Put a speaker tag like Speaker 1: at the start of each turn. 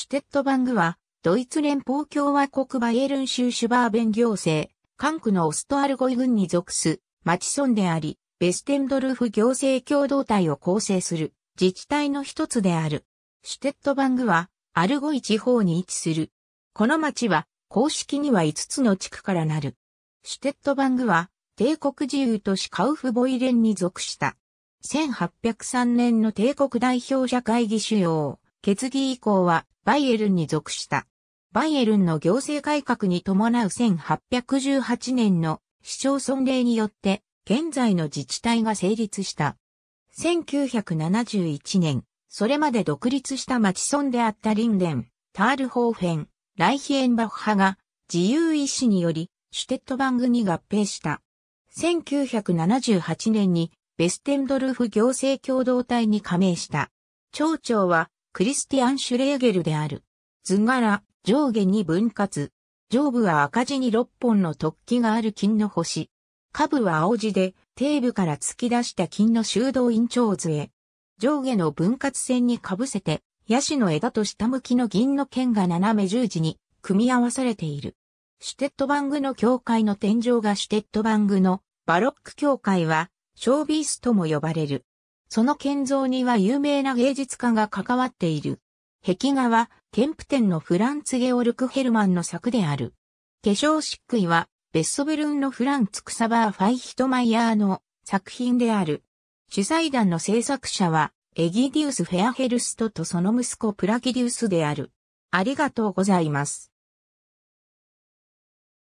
Speaker 1: シュテットバングは、ドイツ連邦共和国バイエルン州シュバーベン行政、管区のオストアルゴイ郡に属す、町村であり、ベステンドルフ行政共同体を構成する、自治体の一つである。シュテットバングは、アルゴイ地方に位置する。この町は、公式には5つの地区からなる。シュテットバングは、帝国自由都市カウフボイ連に属した。1803年の帝国代表者会議主要。決議以降はバイエルンに属した。バイエルンの行政改革に伴う1818年の市町村令によって現在の自治体が成立した。1971年、それまで独立した町村であったリンデン、タールホーフェン、ライヒエンバッハが自由意志によりシュテットバングに合併した。1978年にベステンドルフ行政共同体に加盟した。町長はクリスティアン・シュレーゲルである。図柄、上下に分割。上部は赤字に6本の突起がある金の星。下部は青字で、底部から突き出した金の修道院長図へ。上下の分割線にかぶせて、ヤシの枝と下向きの銀の剣が斜め十字に組み合わされている。シュテットバングの教会の天井がシュテットバングのバロック教会は、ショービースとも呼ばれる。その建造には有名な芸術家が関わっている。壁画は、ケンプテンのフランツ・ゲオルク・ヘルマンの作である。化粧漆喰は、ベッソブルンのフランツ・クサバー・ファイヒトマイヤーの作品である。主催団の制作者は、エギディウス・フェアヘルストとその息子プラギディウスである。ありがとうございます。